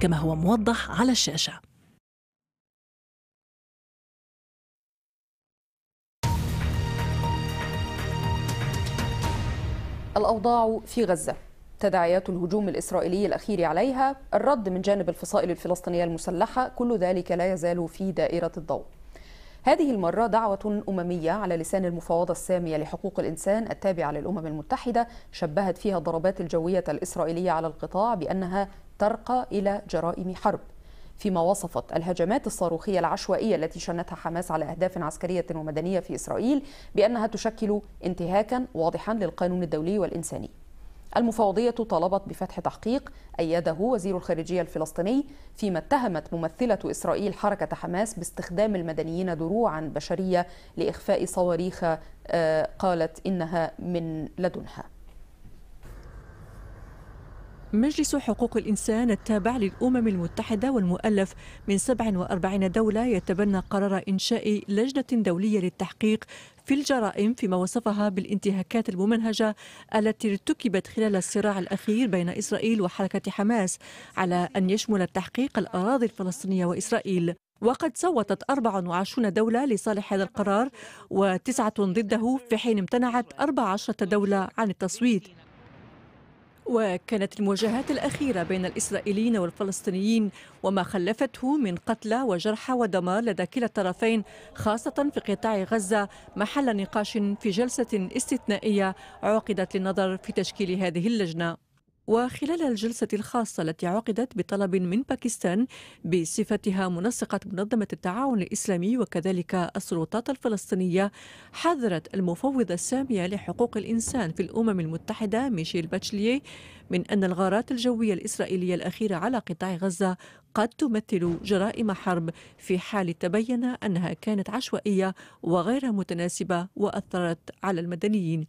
كما هو موضح على الشاشة الأوضاع في غزة تداعيات الهجوم الإسرائيلي الأخير عليها الرد من جانب الفصائل الفلسطينية المسلحة كل ذلك لا يزال في دائرة الضوء هذه المرة دعوة أممية على لسان المفاوضة السامية لحقوق الإنسان التابعة للأمم المتحدة شبهت فيها الضربات الجوية الإسرائيلية على القطاع بأنها ترقى إلى جرائم حرب فيما وصفت الهجمات الصاروخية العشوائية التي شنتها حماس على أهداف عسكرية ومدنية في إسرائيل بأنها تشكل انتهاكا واضحا للقانون الدولي والإنساني المفوضية طالبت بفتح تحقيق أيده وزير الخارجية الفلسطيني فيما اتهمت ممثلة إسرائيل حركة حماس باستخدام المدنيين دروعا بشرية لإخفاء صواريخ آه، قالت إنها من لدنها مجلس حقوق الإنسان التابع للأمم المتحدة والمؤلف من 47 دولة يتبنى قرار إنشاء لجنة دولية للتحقيق في الجرائم فيما وصفها بالانتهاكات الممنهجة التي ارتكبت خلال الصراع الأخير بين إسرائيل وحركة حماس على أن يشمل التحقيق الأراضي الفلسطينية وإسرائيل وقد صوتت 24 دولة لصالح هذا القرار وتسعة ضده في حين امتنعت 14 دولة عن التصويت وكانت المواجهات الأخيرة بين الإسرائيليين والفلسطينيين وما خلفته من قتلى وجرحى ودمار لدى كلا الطرفين خاصة في قطاع غزة محل نقاش في جلسة استثنائية عقدت للنظر في تشكيل هذه اللجنة وخلال الجلسة الخاصة التي عقدت بطلب من باكستان بصفتها منسقة منظمة التعاون الإسلامي وكذلك السلطات الفلسطينية حذرت المفوضة السامية لحقوق الإنسان في الأمم المتحدة ميشيل باتشليه من أن الغارات الجوية الإسرائيلية الأخيرة على قطاع غزة قد تمثل جرائم حرب في حال تبين أنها كانت عشوائية وغير متناسبة وأثرت على المدنيين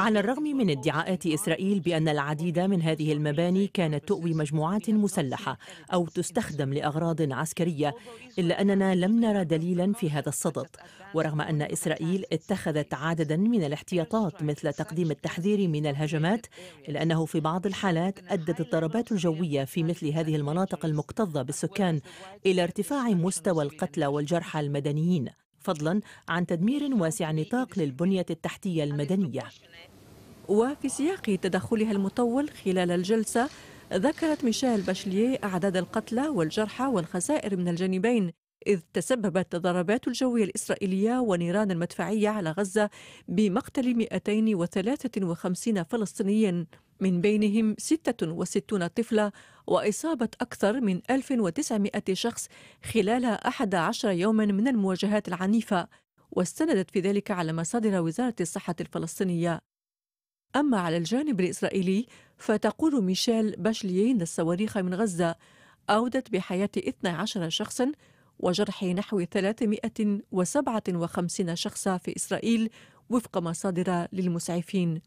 على الرغم من ادعاءات إسرائيل بأن العديد من هذه المباني كانت تؤوي مجموعات مسلحة أو تستخدم لأغراض عسكرية إلا أننا لم نرى دليلا في هذا الصدد ورغم أن إسرائيل اتخذت عددا من الاحتياطات مثل تقديم التحذير من الهجمات إلا أنه في بعض الحالات أدت الضربات الجوية في مثل هذه المناطق المكتظة بالسكان إلى ارتفاع مستوى القتلى والجرحى المدنيين فضلا عن تدمير واسع النطاق للبنية التحتية المدنية وفي سياق تدخلها المطول خلال الجلسة ذكرت ميشيل باشليه أعداد القتلى والجرحى والخسائر من الجانبين إذ تسببت الضربات الجوية الإسرائيلية ونيران المدفعية على غزة بمقتل 253 فلسطينيا من بينهم 66 طفلة وإصابة أكثر من 1900 شخص خلال 11 يوما من المواجهات العنيفة واستندت في ذلك على مصادر وزارة الصحة الفلسطينية أما على الجانب الإسرائيلي فتقول ميشيل باشليين الصواريخ من غزة أودت بحياة 12 شخصا وجرح نحو 357 شخصا في إسرائيل وفق مصادر للمسعفين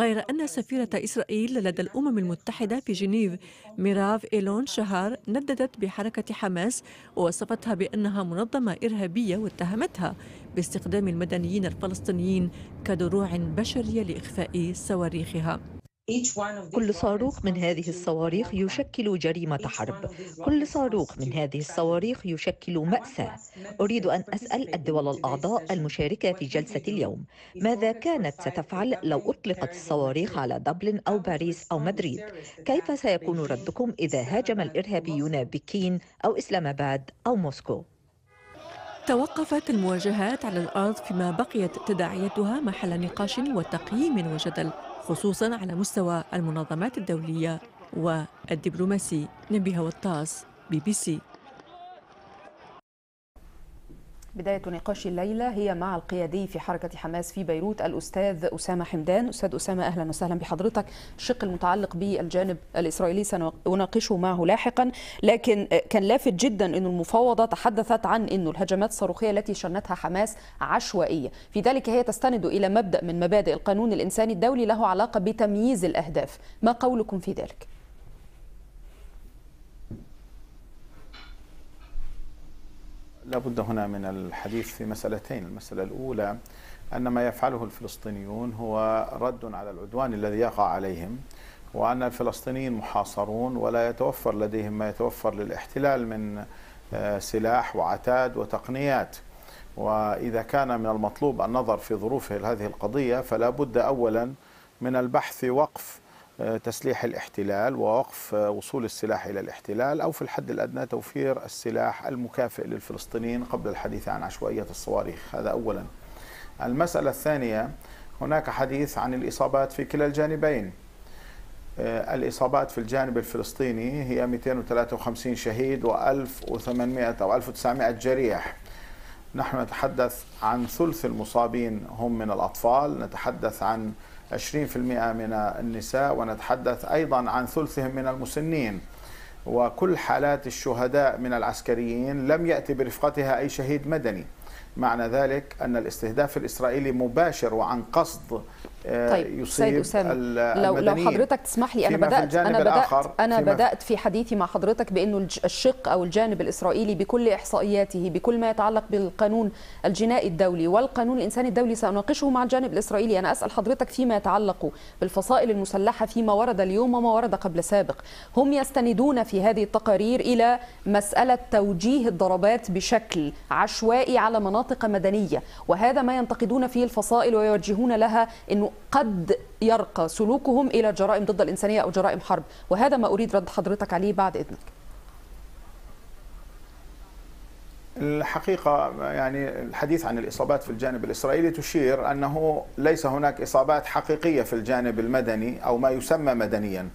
غير أن سفيرة إسرائيل لدى الأمم المتحدة في جنيف ميراف إيلون شهار نددت بحركة حماس ووصفتها بأنها منظمة إرهابية واتهمتها باستخدام المدنيين الفلسطينيين كدروع بشرية لإخفاء صواريخها كل صاروخ من هذه الصواريخ يشكل جريمة حرب كل صاروخ من هذه الصواريخ يشكل مأساة أريد أن أسأل الدول الأعضاء المشاركة في جلسة اليوم ماذا كانت ستفعل لو أطلقت الصواريخ على دبلن أو باريس أو مدريد كيف سيكون ردكم إذا هاجم الإرهابيون بكين أو إسلام آباد أو موسكو توقفت المواجهات على الأرض فيما بقيت تداعيتها محل نقاش وتقييم وجدل خصوصا على مستوى المنظمات الدولية والدبلوماسي نبيها والطاس بي بي سي بداية نقاش الليلة هي مع القيادي في حركة حماس في بيروت الأستاذ أسامة حمدان أستاذ أسامة أهلا وسهلا بحضرتك الشق المتعلق بالجانب الإسرائيلي سنناقشه معه لاحقا لكن كان لافت جدا أن المفاوضة تحدثت عن أن الهجمات الصاروخية التي شنتها حماس عشوائية في ذلك هي تستند إلى مبدأ من مبادئ القانون الإنساني الدولي له علاقة بتمييز الأهداف ما قولكم في ذلك؟ لابد هنا من الحديث في مسألتين المسألة الأولى أن ما يفعله الفلسطينيون هو رد على العدوان الذي يقع عليهم وأن الفلسطينيين محاصرون ولا يتوفر لديهم ما يتوفر للاحتلال من آه، سلاح وعتاد وتقنيات وإذا كان من المطلوب النظر في ظروف هذه القضية فلا بد أولا من البحث وقف آه، تسليح الاحتلال ووقف آه، وصول السلاح الى الاحتلال او في الحد الادنى توفير السلاح المكافئ للفلسطينيين قبل الحديث عن عشوائيه الصواريخ هذا اولا. المساله الثانيه هناك حديث عن الاصابات في كلا الجانبين. آه، الاصابات في الجانب الفلسطيني هي 253 شهيد و1800 او 1900 جريح. نحن نتحدث عن ثلث المصابين هم من الاطفال، نتحدث عن 20% من النساء ونتحدث أيضا عن ثلثهم من المسنين وكل حالات الشهداء من العسكريين لم يأتي برفقتها أي شهيد مدني معنى ذلك أن الاستهداف الإسرائيلي مباشر وعن قصد آه، طيب يصيب سيد لو, لو حضرتك تسمح لي أنا بدأت أنا بدأت أنا بدأت في حديثي مع حضرتك بأنه الشق أو الجانب الإسرائيلي بكل إحصائياته بكل ما يتعلق بالقانون الجنائي الدولي والقانون الإنساني الدولي سأناقشه مع الجانب الإسرائيلي أنا أسأل حضرتك فيما يتعلق بالفصائل المسلحة فيما ورد اليوم وما ورد قبل سابق هم يستندون في هذه التقارير إلى مسألة توجيه الضربات بشكل عشوائي على مناطق مناطق مدنية وهذا ما ينتقدون فيه الفصائل ويوجهون لها أنه قد يرقى سلوكهم إلى جرائم ضد الإنسانية أو جرائم حرب وهذا ما أريد رد حضرتك عليه بعد إذنك الحقيقة يعني الحديث عن الإصابات في الجانب الإسرائيلي تشير أنه ليس هناك إصابات حقيقية في الجانب المدني أو ما يسمى مدنيا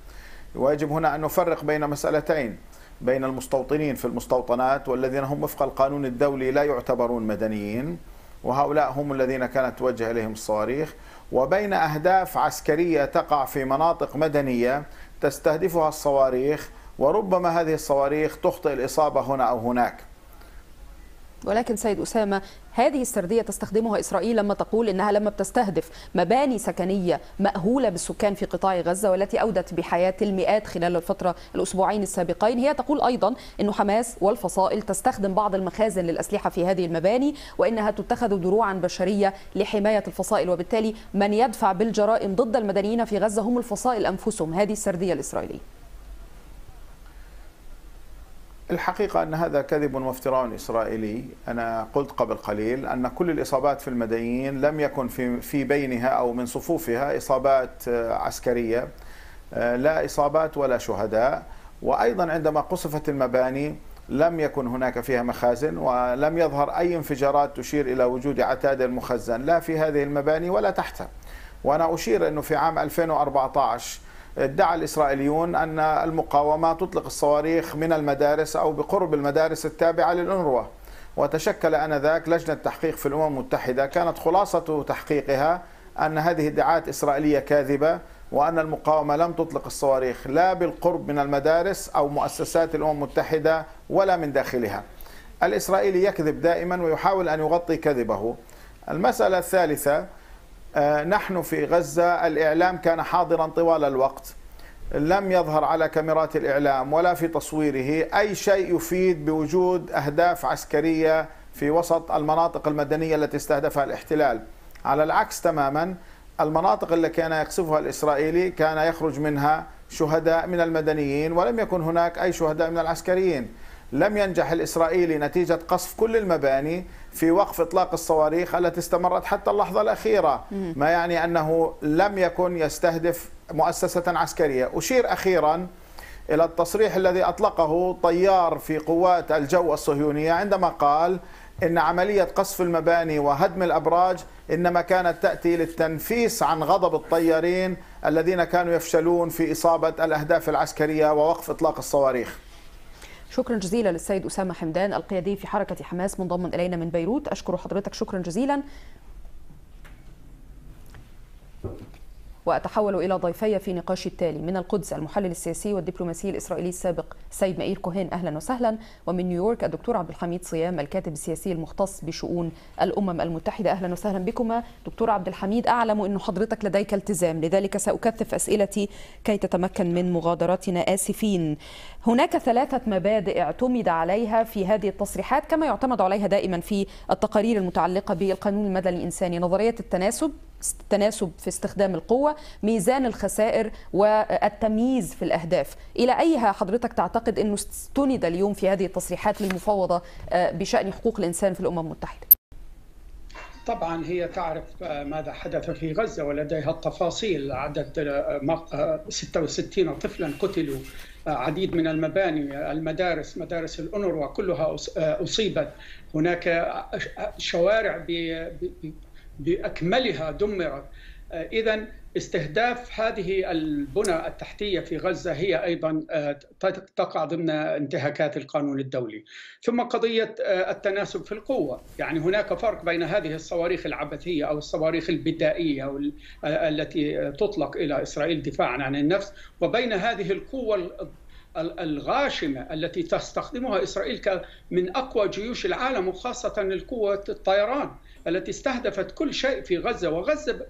ويجب هنا أن نفرق بين مسألتين بين المستوطنين في المستوطنات والذين هم وفق القانون الدولي لا يعتبرون مدنيين وهؤلاء هم الذين كانت توجه إليهم الصواريخ وبين أهداف عسكرية تقع في مناطق مدنية تستهدفها الصواريخ وربما هذه الصواريخ تخطئ الإصابة هنا أو هناك ولكن سيد أسامة هذه السردية تستخدمها إسرائيل لما تقول إنها لما بتستهدف مباني سكنية مأهولة بالسكان في قطاع غزة والتي أودت بحياة المئات خلال الفترة الأسبوعين السابقين هي تقول أيضا أن حماس والفصائل تستخدم بعض المخازن للأسلحة في هذه المباني وإنها تتخذ دروعا بشرية لحماية الفصائل وبالتالي من يدفع بالجرائم ضد المدنيين في غزة هم الفصائل أنفسهم هذه السردية الإسرائيلية الحقيقة أن هذا كذب وافتراء إسرائيلي أنا قلت قبل قليل أن كل الإصابات في المدنيين لم يكن في, في بينها أو من صفوفها إصابات آه، عسكرية آه، لا إصابات ولا شهداء وأيضا عندما قصفت المباني لم يكن هناك فيها مخازن ولم يظهر أي انفجارات تشير إلى وجود عتاد مخزن لا في هذه المباني ولا تحتها وأنا أشير أنه في عام 2014 ادعى الإسرائيليون أن المقاومة تطلق الصواريخ من المدارس أو بقرب المدارس التابعة للأنروا وتشكل آنذاك لجنة تحقيق في الأمم المتحدة كانت خلاصة تحقيقها أن هذه ادعاءات إسرائيلية كاذبة وأن المقاومة لم تطلق الصواريخ لا بالقرب من المدارس أو مؤسسات الأمم المتحدة ولا من داخلها الإسرائيلي يكذب دائما ويحاول أن يغطي كذبه المسألة الثالثة آه، نحن في غزة الإعلام كان حاضرا طوال الوقت لم يظهر على كاميرات الإعلام ولا في تصويره أي شيء يفيد بوجود أهداف عسكرية في وسط المناطق المدنية التي استهدفها الاحتلال على العكس تماما المناطق التي كان يقصفها الإسرائيلي كان يخرج منها شهداء من المدنيين ولم يكن هناك أي شهداء من العسكريين لم ينجح الإسرائيلي نتيجة قصف كل المباني في وقف إطلاق الصواريخ التي استمرت حتى اللحظة الأخيرة ما يعني أنه لم يكن يستهدف مؤسسة عسكرية أشير أخيراً إلى التصريح الذي أطلقه طيار في قوات الجو الصهيونية عندما قال إن عملية قصف المباني وهدم الأبراج إنما كانت تأتي للتنفيس عن غضب الطيارين الذين كانوا يفشلون في إصابة الأهداف العسكرية ووقف إطلاق الصواريخ شكرا جزيلا للسيد أسامة حمدان القيادي في حركة حماس منضم إلينا من بيروت أشكر حضرتك شكرا جزيلا وأتحول إلى ضيفي في نقاش التالي من القدس المحلل السياسي والدبلوماسي الإسرائيلي السابق سيد مائير كوهين أهلا وسهلا ومن نيويورك الدكتور عبد الحميد صيام الكاتب السياسي المختص بشؤون الأمم المتحدة أهلا وسهلا بكما دكتور عبد الحميد أعلم أن حضرتك لديك التزام لذلك سأكثف أسئلتي كي تتمكن من مغادرتنا آسفين هناك ثلاثة مبادئ اعتمد عليها في هذه التصريحات كما يعتمد عليها دائما في التقارير المتعلقة بالقانون المدني الإنساني نظرية التناسب تناسب في استخدام القوة ميزان الخسائر والتمييز في الأهداف إلى أيها حضرتك تعتقد أنه استند اليوم في هذه التصريحات للمفوضة آه، بشأن حقوق الإنسان في الأمم المتحدة طبعا هي تعرف آه، ماذا حدث في غزة ولديها التفاصيل عدد 66 آه، طفلا قتلوا عديد من المباني المدارس مدارس الأنر وكلها أصيبت هناك شوارع باكملها دمرت آه، اذا استهداف هذه البنى التحتيه في غزه هي ايضا آه، تقع ضمن انتهاكات القانون الدولي. ثم قضيه آه، التناسب في القوه، يعني هناك فرق بين هذه الصواريخ العبثيه او الصواريخ البدائيه التي تطلق الى اسرائيل دفاعا عن النفس وبين هذه القوه الغاشمة التي تستخدمها إسرائيل من أقوى جيوش العالم وخاصة القوة الطيران التي استهدفت كل شيء في غزة وغزة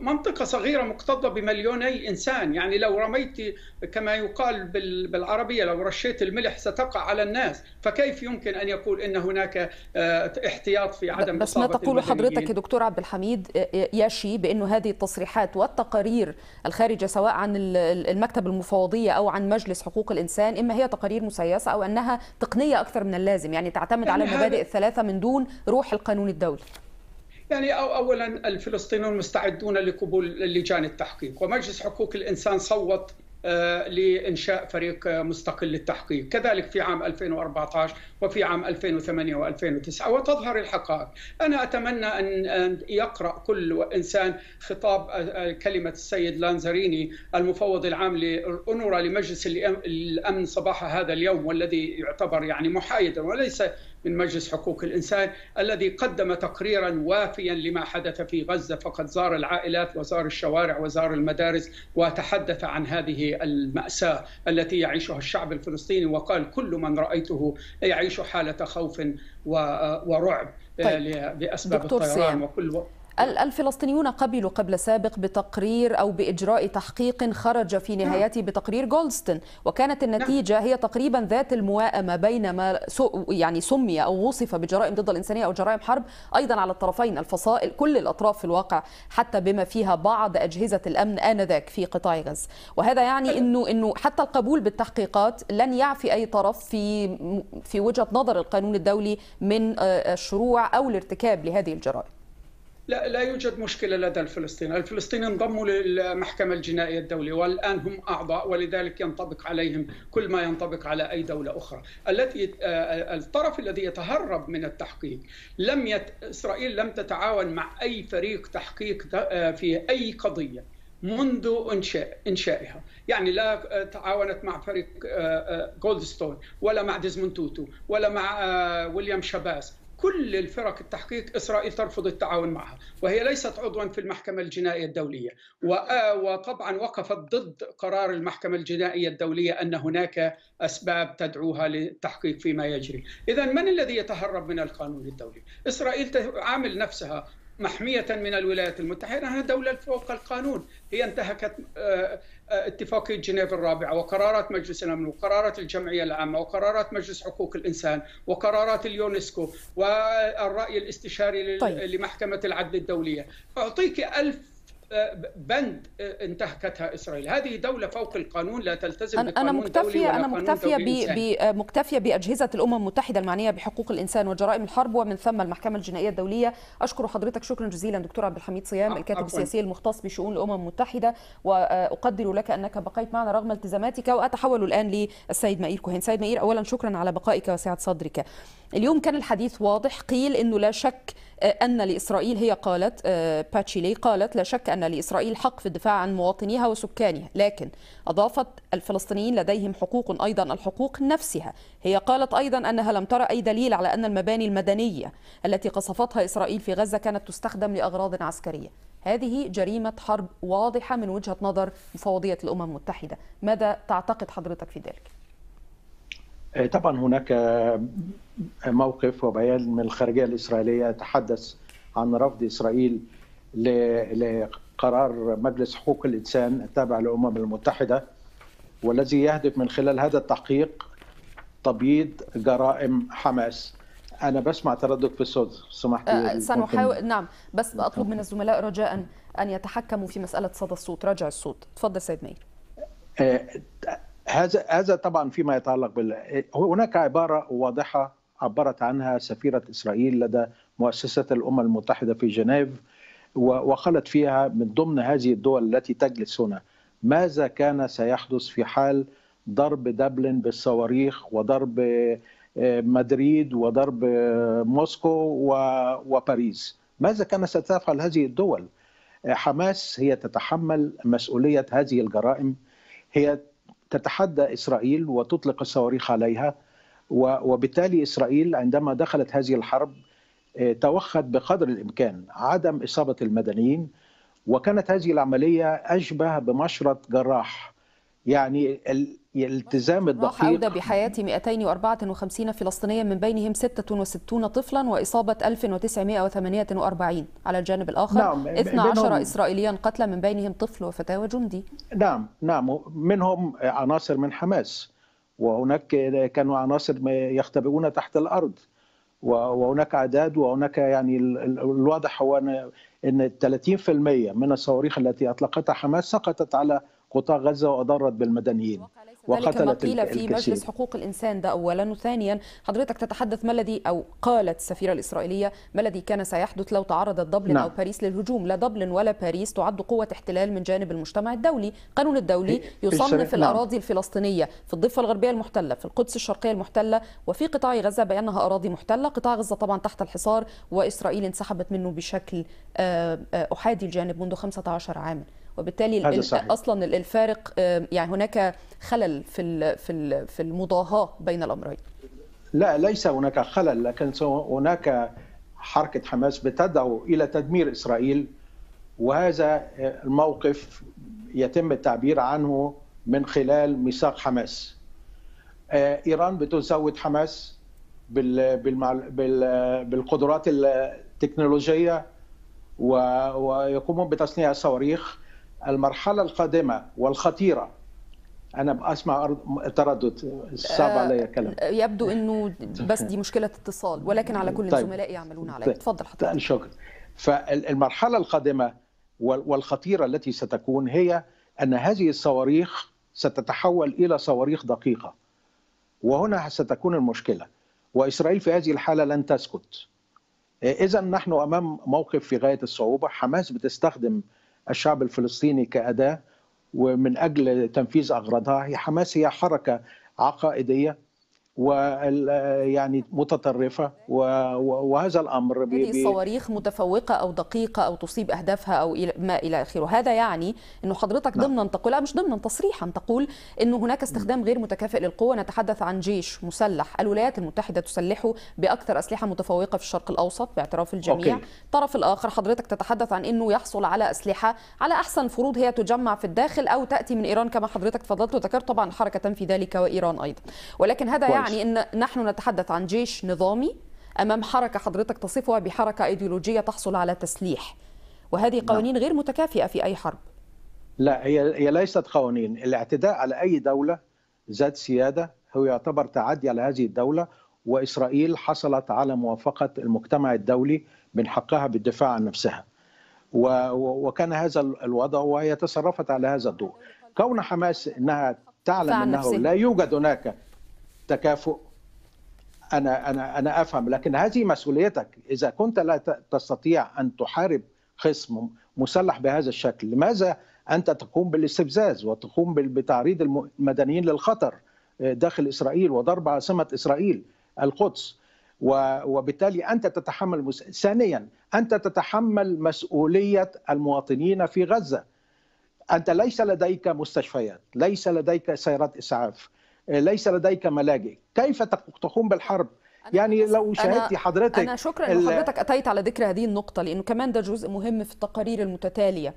منطقة صغيرة مكتظة بمليوني إنسان يعني لو رميت كما يقال بالعربية لو رشيت الملح ستقع على الناس فكيف يمكن أن يقول أن هناك آه، احتياط في عدم بس ما تقول حضرتك يا دكتور عبد الحميد آه، آه، يشي بأنه هذه التصريحات والتقارير الخارجة سواء عن المكتب المفوضية أو عن مجلس حقوق الإنسان إما هي تقارير مسيسة أو أنها تقنية أكثر من اللازم يعني تعتمد على المبادئ الثلاثة من دون روح القانون الدولي يعني أو أولا الفلسطينيون مستعدون لقبول لجان التحقيق ومجلس حقوق الإنسان صوت آه، لإنشاء فريق مستقل للتحقيق كذلك في عام 2014 وفي عام 2008 و2009 وتظهر الحقائق أنا أتمنى أن يقرأ كل إنسان خطاب آه، آه، كلمة السيد لانزريني المفوض العام لأنورا لمجلس الأمن صباح هذا اليوم والذي يعتبر يعني محايدا وليس من مجلس حقوق الإنسان الذي قدم تقريرا وافيا لما حدث في غزة فقد زار العائلات وزار الشوارع وزار المدارس وتحدث عن هذه المأساة التي يعيشها الشعب الفلسطيني وقال كل من رأيته يعيش حالة خوف ورعب آه، طيب. لأسباب الطيران وكل و... الفلسطينيون قبلوا قبل سابق بتقرير أو بإجراء تحقيق خرج في نعم. نهايته بتقرير جولدستون وكانت نعم. النتيجة هي تقريبا ذات الموائمة بين ما يعني سمي أو وصف بجرائم ضد الإنسانية أو جرائم حرب أيضا على الطرفين الفصائل كل الأطراف في الواقع حتى بما فيها بعض أجهزة الأمن آنذاك في قطاع غزة وهذا يعني نعم. أنه أنه حتى القبول بالتحقيقات لن يعفي أي طرف في في وجهة نظر القانون الدولي من آه، الشروع أو الارتكاب لهذه الجرائم لا لا يوجد مشكله لدى الفلسطينيين، الفلسطينيين انضموا للمحكمه الجنائيه الدوليه والان هم اعضاء ولذلك ينطبق عليهم كل ما ينطبق على اي دوله اخرى، التي آه، الطرف الذي يتهرب من التحقيق لم يت... اسرائيل لم تتعاون مع اي فريق تحقيق آه، في اي قضيه. منذ انشاء انشائها يعني لا آه، تعاونت مع فريق جولدستون ولا مع ديزمون توتو ولا مع ويليام شاباس كل الفرق التحقيق إسرائيل ترفض التعاون معها وهي ليست عضوا في المحكمة الجنائية الدولية وطبعا وقفت ضد قرار المحكمة الجنائية الدولية أن هناك أسباب تدعوها للتحقيق فيما يجري إذا من الذي يتهرب من القانون الدولي؟ إسرائيل تعامل نفسها محمية من الولايات المتحدة أنها دولة فوق القانون هي انتهكت آه، آه، اتفاقية جنيف الرابعة وقرارات مجلس الأمن وقرارات الجمعية العامة وقرارات مجلس حقوق الإنسان وقرارات اليونسكو والرأي الاستشاري طيب. لمحكمة العدل الدولية أعطيك ألف بند انتهكتها اسرائيل، هذه دوله فوق القانون لا تلتزم أنا بقانون مكتفية أنا مكتفية أنا مكتفية بأجهزة الأمم المتحدة المعنية بحقوق الإنسان وجرائم الحرب ومن ثم المحكمة الجنائية الدولية، أشكر حضرتك شكرا جزيلا دكتور عبد الحميد صيام آه، الكاتب السياسي المختص بشؤون الأمم المتحدة وأقدر لك أنك بقيت معنا رغم التزاماتك وأتحول الآن للسيد مائير كوهين، سيد مائير أولا شكرا على بقائك وسعة صدرك. اليوم كان الحديث واضح قيل أنه لا شك آه، أن لإسرائيل هي قالت آه، باتشيلي قالت لا شك أن أن لإسرائيل حق في الدفاع عن مواطنيها وسكانها لكن أضافت الفلسطينيين لديهم حقوق أيضا الحقوق نفسها هي قالت أيضا أنها لم ترى أي دليل على أن المباني المدنية التي قصفتها إسرائيل في غزة كانت تستخدم لأغراض عسكرية هذه جريمة حرب واضحة من وجهة نظر مفوضية الأمم المتحدة ماذا تعتقد حضرتك في ذلك؟ آه، طبعا هناك آه، موقف وبيان من الخارجيه الاسرائيليه تحدث عن رفض اسرائيل قرار مجلس حقوق الإنسان التابع للأمم المتحدة والذي يهدف من خلال هذا التحقيق تبييض جرائم حماس أنا بسمع تردد في الصوت سمحت أه سنحاول نعم بس نعم. أطلب من الزملاء رجاء أن يتحكموا في مسألة صدى الصوت رجع الصوت تفضل سيد مير أه، هذا أه هذا طبعا فيما يتعلق بال هناك عبارة واضحة عبرت عنها سفيرة إسرائيل لدى مؤسسة الأمم المتحدة في جنيف وخلت فيها من ضمن هذه الدول التي تجلس هنا ماذا كان سيحدث في حال ضرب دبلن بالصواريخ وضرب آه، مدريد وضرب آه، موسكو وباريس ماذا كان ستفعل هذه الدول آه، حماس هي تتحمل مسؤولية هذه الجرائم هي تتحدى إسرائيل وتطلق الصواريخ عليها وبالتالي إسرائيل عندما دخلت هذه الحرب آه، توخت بقدر الامكان عدم اصابه المدنيين وكانت هذه العمليه اشبه بمشرط جراح يعني الالتزام الدقيق عوده بحياة 254 فلسطينيا من بينهم 66 طفلا وإصابة 1948 على الجانب الآخر نعم 12 إسرائيليا قتلى من بينهم طفل وفتاة وجندي نعم نعم منهم عناصر من حماس وهناك كانوا عناصر يختبئون تحت الأرض وهناك اعداد وهناك يعني الواضح هو ان 30% من الصواريخ التي اطلقتها حماس سقطت على قطاع غزه واضرت بالمدنيين وقتلت ما قيل في الكشير. مجلس حقوق الإنسان ده أولا وثانيا حضرتك تتحدث ما الذي أو قالت السفيرة الإسرائيلية ما الذي كان سيحدث لو تعرضت دبلن نعم. أو باريس للهجوم لا دبلن ولا باريس تعد قوة احتلال من جانب المجتمع الدولي القانون الدولي يصنف نعم. الأراضي الفلسطينية في الضفة الغربية المحتلة في القدس الشرقية المحتلة وفي قطاع غزة بأنها أراضي محتلة قطاع غزة طبعا تحت الحصار وإسرائيل انسحبت منه بشكل آه، آه، أحادي الجانب منذ 15 عاما وبالتالي اصلا الفارق آه، يعني هناك خلل في في في المضاهاه بين الامرين لا ليس هناك خلل لكن هناك حركه حماس بتدعو الى تدمير اسرائيل وهذا آه، الموقف يتم التعبير عنه من خلال ميثاق حماس آه، ايران بتزود حماس بالقدرات التكنولوجيه ويقومون بتصنيع صواريخ المرحله القادمه والخطيره انا اسمع تردد صعب آه، علي كلام يبدو انه بس دي مشكله اتصال ولكن على كل طيب. الزملاء يعملون عليها طيب. تفضل حضرتك طيب، شكرا فالمرحله القادمه والخطيره التي ستكون هي ان هذه الصواريخ ستتحول الى صواريخ دقيقه وهنا ستكون المشكله واسرائيل في هذه الحاله لن تسكت اذا نحن امام موقف في غايه الصعوبه حماس بتستخدم الشعب الفلسطيني كأداة ومن أجل تنفيذ أغراضها هي حماس هي حركة عقائدية ويعني متطرفه وهذا الامر هذه صواريخ متفوقه او دقيقه او تصيب اهدافها او ما الى اخره هذا يعني انه حضرتك نعم. ضمنا تقول لا مش ضمنا تصريحا تقول انه هناك نعم. استخدام غير متكافئ للقوه نتحدث عن جيش مسلح الولايات المتحده تسلحه باكثر اسلحه متفوقه في الشرق الاوسط باعتراف الجميع أوكي. الطرف الاخر حضرتك تتحدث عن انه يحصل على اسلحه على احسن فروض هي تجمع في الداخل او تاتي من ايران كما حضرتك تفضلت وذكرت طبعا حركه في ذلك وايران ايضا ولكن هذا يعني يعني ان نحن نتحدث عن جيش نظامي امام حركه حضرتك تصفها بحركه ايديولوجيه تحصل على تسليح وهذه نعم. قوانين غير متكافئه في اي حرب لا هي هي ليست قوانين الاعتداء على اي دوله ذات سياده هو يعتبر تعدي على هذه الدوله واسرائيل حصلت على موافقه المجتمع الدولي من حقها بالدفاع عن نفسها وكان هذا الوضع وهي تصرفت على هذا الضوء كون حماس انها تعلم انه لا يوجد هناك تكافؤ انا انا انا افهم لكن هذه مسؤوليتك اذا كنت لا تستطيع ان تحارب خصم مسلح بهذا الشكل لماذا انت تقوم بالاستفزاز وتقوم بتعريض المدنيين للخطر آه، داخل اسرائيل وضرب عاصمه اسرائيل القدس وبالتالي انت تتحمل مس... ثانيا انت تتحمل مسؤوليه المواطنين في غزه انت ليس لديك مستشفيات ليس لديك سيارات اسعاف ليس لديك ملاجئ كيف تقوم بالحرب يعني لو شاهدتي حضرتك انا شكرا لحضرتك اتيت على ذكر هذه النقطه لانه كمان ده جزء مهم في التقارير المتتاليه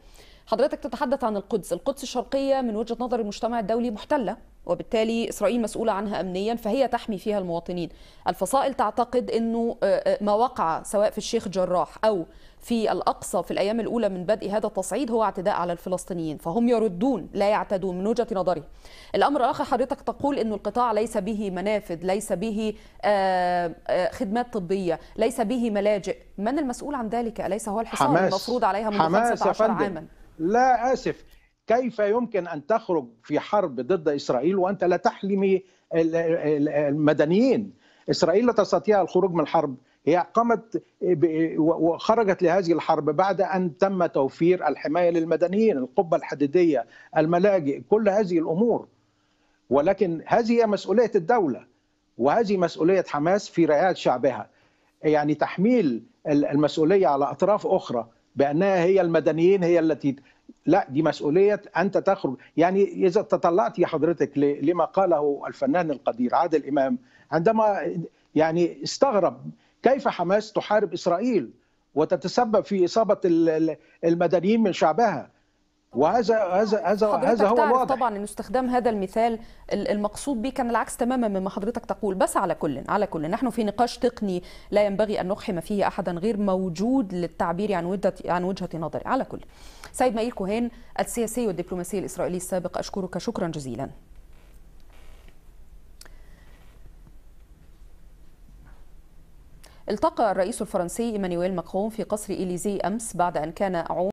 حضرتك تتحدث عن القدس القدس الشرقية من وجهة نظر المجتمع الدولي محتلة وبالتالي إسرائيل مسؤولة عنها أمنيا فهي تحمي فيها المواطنين الفصائل تعتقد أنه آه، آه، ما وقع سواء في الشيخ جراح أو في الأقصى في الأيام الأولى من بدء هذا التصعيد هو اعتداء على الفلسطينيين فهم يردون لا يعتدون من وجهة نظري الأمر الآخر حضرتك تقول أن القطاع ليس به منافذ ليس به آه، خدمات طبية ليس به ملاجئ من المسؤول عن ذلك أليس هو الحصار المفروض عليها منذ 15 عاما لا اسف كيف يمكن ان تخرج في حرب ضد اسرائيل وانت لا تحلمي المدنيين اسرائيل لا تستطيع الخروج من الحرب هي قامت وخرجت لهذه الحرب بعد ان تم توفير الحمايه للمدنيين، القبه الحديديه، الملاجئ، كل هذه الامور. ولكن هذه هي مسؤوليه الدوله وهذه مسؤوليه حماس في رعايه شعبها. يعني تحميل المسؤوليه على اطراف اخرى بانها هي المدنيين هي التي لا دي مسؤوليه انت تخرج يعني اذا تطلعت يا حضرتك لما قاله الفنان القدير عادل امام عندما يعني استغرب كيف حماس تحارب اسرائيل وتتسبب في اصابه المدنيين من شعبها وهذا هذا هذا هذا هو الواضح طبعا ان استخدام هذا المثال المقصود به كان العكس تماما مما حضرتك تقول بس على كل على كل نحن في نقاش تقني لا ينبغي ان نقحم فيه احدا غير موجود للتعبير عن وجهه عن وجهه نظري على كل سيد مائل كوهين السياسي والدبلوماسي الاسرائيلي السابق اشكرك شكرا جزيلا التقى الرئيس الفرنسي ايمانويل ماكرون في قصر إليزي امس بعد ان كان